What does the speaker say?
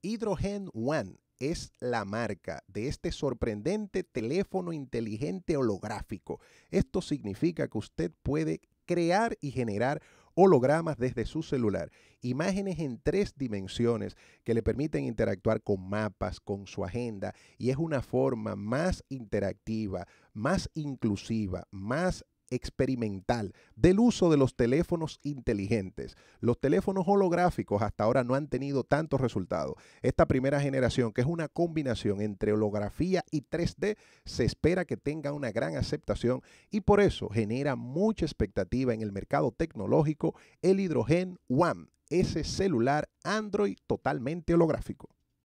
Hydrogen One es la marca de este sorprendente teléfono inteligente holográfico. Esto significa que usted puede crear y generar hologramas desde su celular, imágenes en tres dimensiones que le permiten interactuar con mapas, con su agenda, y es una forma más interactiva, más inclusiva, más experimental del uso de los teléfonos inteligentes. Los teléfonos holográficos hasta ahora no han tenido tantos resultados. Esta primera generación, que es una combinación entre holografía y 3D, se espera que tenga una gran aceptación y por eso genera mucha expectativa en el mercado tecnológico el Hydrogen One, ese celular Android totalmente holográfico.